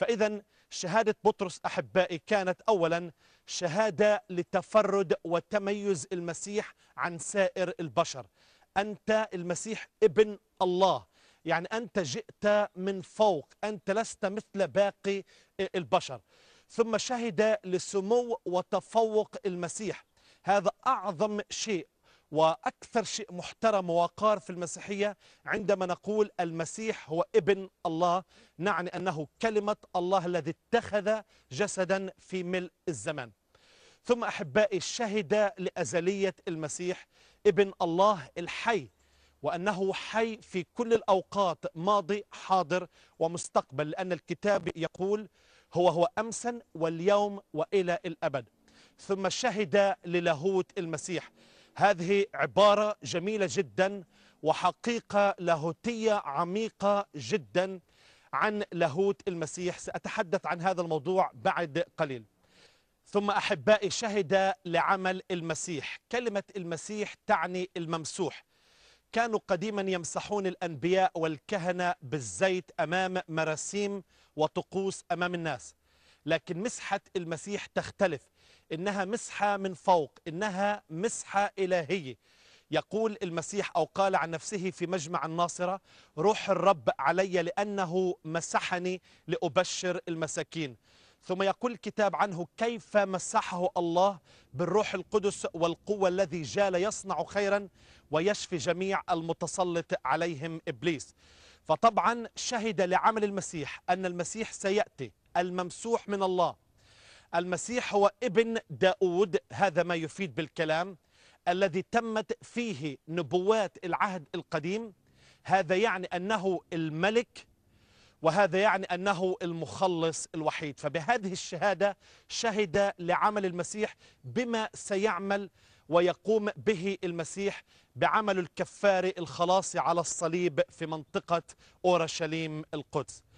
فإذا شهادة بطرس أحبائي كانت أولا شهادة لتفرد وتميز المسيح عن سائر البشر أنت المسيح ابن الله يعني أنت جئت من فوق أنت لست مثل باقي البشر ثم شهد لسمو وتفوق المسيح هذا أعظم شيء وأكثر شيء محترم ووقار في المسيحية عندما نقول المسيح هو ابن الله نعني أنه كلمة الله الذي اتخذ جسدا في ملء الزمان ثم أحبائي شهد لأزلية المسيح ابن الله الحي وأنه حي في كل الأوقات ماضي حاضر ومستقبل لأن الكتاب يقول هو هو أمسا واليوم وإلى الأبد ثم شهد للاهوت المسيح هذه عبارة جميلة جدا وحقيقة لاهوتية عميقة جدا عن لاهوت المسيح سأتحدث عن هذا الموضوع بعد قليل ثم أحبائي شهد لعمل المسيح كلمة المسيح تعني الممسوح كانوا قديما يمسحون الأنبياء والكهنة بالزيت أمام مراسيم وطقوس أمام الناس لكن مسحة المسيح تختلف إنها مسحة من فوق إنها مسحة إلهية يقول المسيح أو قال عن نفسه في مجمع الناصرة روح الرب علي لأنه مسحني لأبشر المساكين ثم يقول الكتاب عنه كيف مسحه الله بالروح القدس والقوة الذي جال يصنع خيرا ويشفي جميع المتسلط عليهم إبليس فطبعا شهد لعمل المسيح أن المسيح سيأتي الممسوح من الله المسيح هو ابن داود هذا ما يفيد بالكلام الذي تمت فيه نبوات العهد القديم هذا يعني أنه الملك وهذا يعني أنه المخلص الوحيد فبهذه الشهادة شهد لعمل المسيح بما سيعمل ويقوم به المسيح بعمل الكفاري الخلاصي على الصليب في منطقة أورشليم القدس